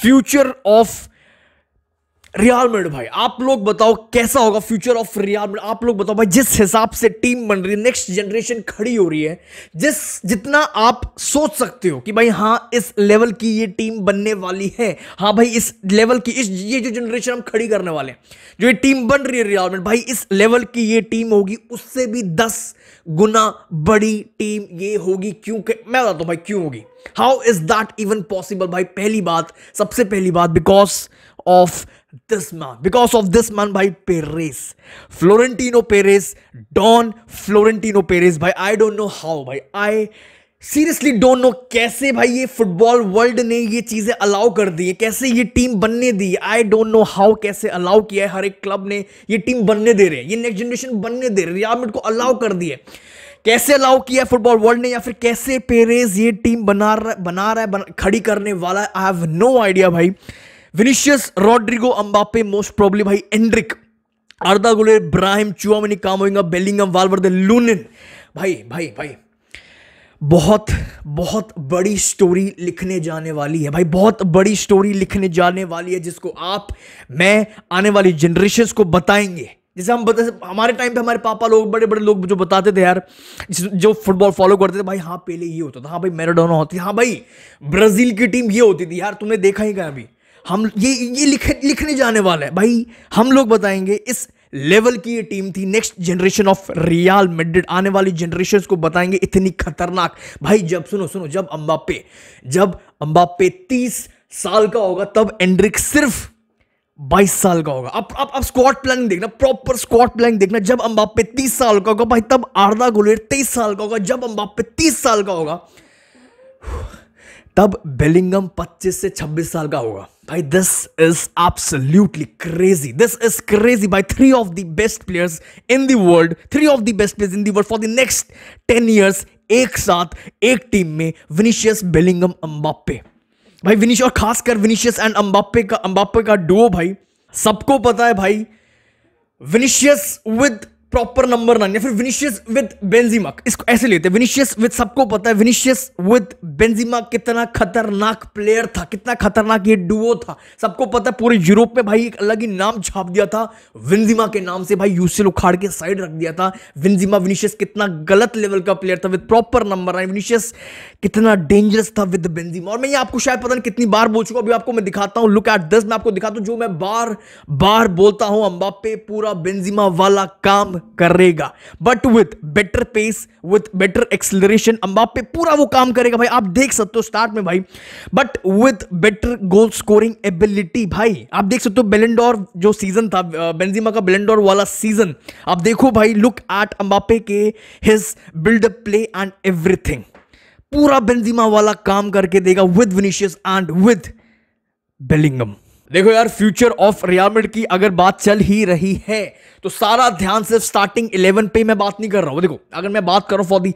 future of riyal made भाई आप लोग बताओ कैसा होगा फ्यूचर ऑफ रियाल मेड आप लोग बताओ भाई जिस हिसाब से टीम बन रही है नेक्स्ट जनरेशन खड़ी हो रही है जिस जितना आप सोच सकते हो कि भाई हाँ इस लेवल की ये टीम बनने वाली है हाँ भाई इस लेवल की इस ये जो जनरेशन हम खड़ी करने वाले हैं जो ये टीम बन रही है रियाल मेड भाई इस लेवल की ये टीम होगी उससे भी दस गुना बड़ी टीम ये होगी क्योंकि मैं बताता हूँ भाई क्यों होगी how is that even possible भाई पहली बात सबसे पहली बात because of this man because of this man भाई Perez Florentino Perez Don Florentino Perez भाई आई डोंट नो हाउ भाई आई सीरियसली डोंट नो कैसे भाई ये फुटबॉल वर्ल्ड ने ये चीज़ें अलाउ कर दी है कैसे ये टीम बनने दी आई डोंट नो हाउ कैसे अलाउ किया है हर एक क्लब ने ये टीम बनने दे रहे हैं ये नेक्स्ट जनरेशन बनने दे रहे रियाल को अलाउ कर दिए कैसे अलाउ किया फुटबॉल वर्ल्ड ने या फिर कैसे पेरेज ये टीम बना रहा बना रहा है बना, खड़ी करने वाला है आई हैव नो आइडिया भाई Vinicius Rodrygo Mbappe most probably भाई Endrick Arda Guler Brahim Tchouameni Camavinga Bellingham Valverde Lunin भाई भाई भाई बहुत बहुत बड़ी स्टोरी लिखने जाने वाली है भाई बहुत बड़ी स्टोरी लिखने जाने वाली है जिसको आप मैं आने वाली जनरेशन को बताएंगे जैसे हम बता हमारे टाइम पे हमारे पापा लोग बड़े बड़े लोग जो बताते थे यार जो फुटबॉल फॉलो करते थे भाई हाँ पहले ये होता था हाँ भाई मैराडोना होती थी हाँ भाई ब्राज़ील की टीम ये होती थी यार तुमने देखा ही क्या अभी हम ये ये लिखे लिखने जाने वाला है भाई हम लोग बताएंगे इस लेवल की ये टीम थी next generation of Real Madrid आने वाली जनरेशन को बताएंगे इतनी खतरनाक भाई जब सुनो सुनो जब अम्बापे जब अम्बापे तीस साल का होगा तब एंड्रिक सिर्फ बाईस साल का होगा अब अब अब स्क्वाड प्लानिंग देखना प्रॉपर स्क्वाड प्लानिंग देखना जब अम्बापे तीस साल का होगा भाई तब आर्दा गुलेर तेईस साल का होगा जब अम्बापे तीस साल का होगा तब बेलिंगम पच्चीस से छब्बीस साल का होगा भाई this is absolutely crazy this is crazy by three of the best players in the world three of the best players in the world for the next ten years एक साथ एक टीम में विनिशियस बेलिंगम अम्बाप्पे भाई विनिश और खासकर Vinicius and अम्बाप्पे का अम्बाप्पे का Duo भाई सबको पता है भाई Vinicius with proper number nine या फिर विनिशियस विद बेंजीमा इसको ऐसे लेते हैं विनिशियस विद सबको पता है विनिशियस विद बेंजीमा कितना खतरनाक प्लेयर था कितना खतरनाक ये डुओ था सबको पता है पूरे यूरोप में भाई एक अलग ही नाम छाप दिया था विंजिमा के नाम से भाई यूसिल उखाड़ के साइड रख दिया था विंजिमा विनिशियस कितना गलत लेवल का प्लेयर था with proper number nine Vinicius कितना डेंजरस था विद बेंजीमा और मैं ये आपको शायद पता नहीं कितनी बार बोल चुका अभी आपको मैं दिखाता हूँ लुक एट दस मैं आपको दिखाता हूँ जो मैं बार बार बोलता हूँ अम्बापे पूरा बेंजिमा वाला काम करेगा but with better pace with better acceleration Mbappe पूरा वो काम करेगा भाई आप देख सकते हो स्टार्ट में भाई but with better goal scoring ability भाई आप देख सकते हो बेलेंडोर जो सीजन था बेंजीमा का बेलेंडोर वाला सीजन आप देखो भाई लुक एट अंबापे के his build play and everything पूरा बेंजिमा वाला काम करके देगा with Vinicius and with Bellingham देखो यार फ्यूचर ऑफ रियामेड की अगर बात चल ही रही है तो सारा ध्यान सिर्फ स्टार्टिंग इलेवन पे मैं बात नहीं कर रहा हूँ देखो अगर मैं बात कर रहा हूँ फॉर दी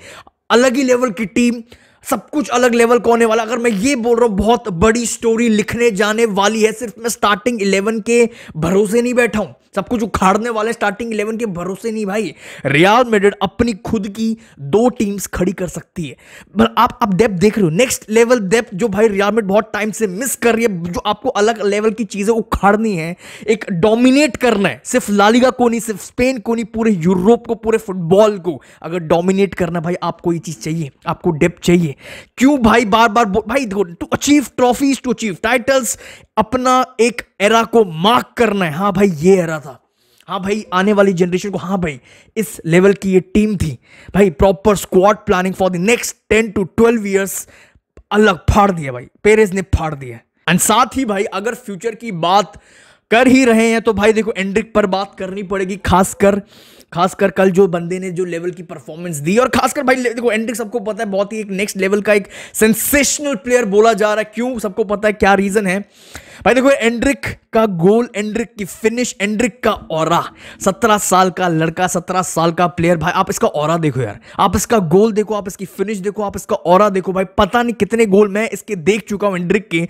अलग ही लेवल की टीम सब कुछ अलग लेवल का होने वाला अगर मैं ये बोल रहा हूँ बहुत बड़ी स्टोरी लिखने जाने वाली है सिर्फ मैं स्टार्टिंग इलेवन के भरोसे नहीं बैठा हूँ सब कुछ उखाड़ने वाले स्टार्टिंग इलेवन के भरोसे नहीं भाई रियाल मेड्रिड अपनी खुद की दो टीम्स खड़ी कर सकती है पर आप अब डेप्थ देख रहे हो नेक्स्ट लेवल डेप्थ जो भाई रियाल मेड बहुत टाइम से मिस कर रही है जो आपको अलग लेवल की चीजें उखाड़नी है एक डोमिनेट करना है सिर्फ लालिगा को नहीं सिर्फ स्पेन को नहीं पूरे यूरोप को पूरे फुटबॉल को अगर डोमिनेट करना भाई आपको ये चीज चाहिए आपको डेप्थ चाहिए क्यों भाई बार बार भाई to achieve trophies to achieve titles अपना एक एरा को मार्क करना है हाँ भाई ये एरा था हाँ भाई आने वाली जनरेशन को हाँ भाई इस लेवल की ये टीम थी भाई proper squad planning for the next ten to twelve years अलग फाड़ दिया भाई पेरेंट्स ने फाड़ दिया एंड साथ ही भाई अगर फ्यूचर की बात कर ही रहे हैं तो भाई देखो एंड्रिक पर बात करनी पड़ेगी खासकर खासकर कल जो बंदे ने जो लेवल की परफॉर्मेंस दी और खासकर भाई देखो एंड्रिक सबको पता है बहुत ही एक नेक्स्ट लेवल का एक सेंसेशनल प्लेयर बोला जा रहा है क्यों सबको पता है क्या रीजन है भाई देखो एंड्रिक का गोल एंड्रिक की फिनिश एंड्रिक का और सत्रह साल का लड़का सत्रह साल का प्लेयर भाई आप इसका और देखो यार आप इसका गोल देखो आप इसकी फिनिश देखो आप इसका और देखो भाई पता नहीं कितने गोल मैं इसके देख चुका हूं एंड्रिक के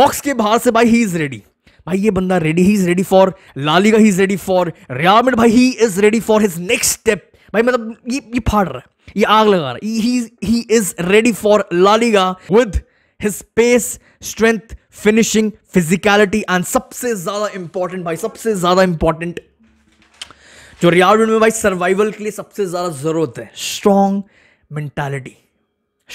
बॉक्स के बाहर से भाई ही इज रेडी भाई ये बंदा ready he is ready for La Liga he is ready for Real भाई he is ready for his next step भाई मतलब ये ये फाड़ रहा है ये आग लगा रहा है he is ready for La Liga with his pace strength finishing physicality and सबसे ज्यादा इंपॉर्टेंट भाई सबसे ज्यादा इंपॉर्टेंट जो रियाल में भाई सर्वाइवल के लिए सबसे ज्यादा जरूरत है strong mentality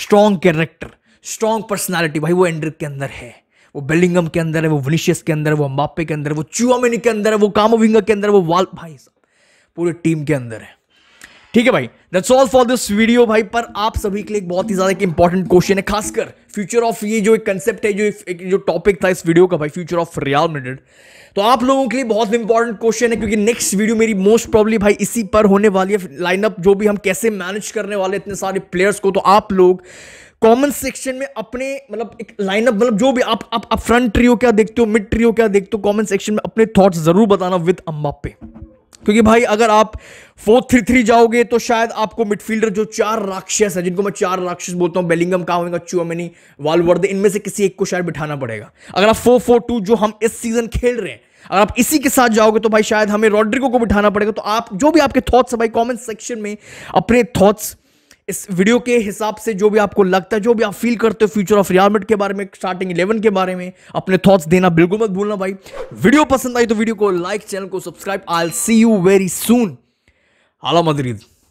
strong character strong personality भाई वो एंड्रिक के अंदर है वो बेलिंगम के अंदर है वो विनिशियस के अंदर है वो अम्बापे के अंदर है वो चुआमिनी के अंदर है वो कामोविंगा के अंदर है वो वाल भाई पूरे टीम के अंदर है ठीक है भाई that's all for this video भाई पर आप सभी के लिए बहुत ही ज्यादा एक इंपॉर्टेंट क्वेश्चन है खासकर फ्यूचर ऑफ ये जो एक कंसेप्ट है जो एक जो टॉपिक था इस वीडियो का भाई फ्यूचर ऑफ रियल मेडेड तो आप लोगों के लिए बहुत इंपॉर्टेंट क्वेश्चन है क्योंकि नेक्स्ट वीडियो मेरी मोस्ट प्रॉब्ली भाई इसी पर होने वाली है लाइनअप जो भी हम कैसे मैनेज करने वाले इतने सारे प्लेयर्स को तो आप लोग कॉमन सेक्शन में अपने मतलब एक लाइनअप मतलब जो भी आप आप, आप फ्रंट ट्रियो क्या देखते हो मिड ट्रियो क्या देखते हो कॉमन सेक्शन में अपने थॉट्स जरूर बताना विद अम्बापे क्योंकि भाई अगर आप फोर थ्री थ्री जाओगे तो शायद आपको मिडफील्डर जो चार राक्षस है जिनको मैं चार राक्षस बोलता हूँ बेलिंगम कावेंगा चुअमनी वालवर्द इनमें से किसी एक को शायद बिठाना पड़ेगा अगर आप फोर फोर टू जो हम इस सीजन खेल रहे हैं अगर आप इसी के साथ जाओगे तो भाई शायद हमें रॉड्रिको को बिठाना पड़ेगा तो आप जो भी आपके थॉट्स है भाई कमेंट सेक्शन में अपने थॉट्स इस वीडियो के हिसाब से जो भी आपको लगता है जो भी आप फील करते हो फ्यूचर ऑफ रियामेट के बारे में स्टार्टिंग इलेवन के बारे में अपने थॉट्स देना बिल्कुल मत भूलना भाई वीडियो पसंद आई तो वीडियो को लाइक चैनल को subscribe I see you very soon Hala मदरीद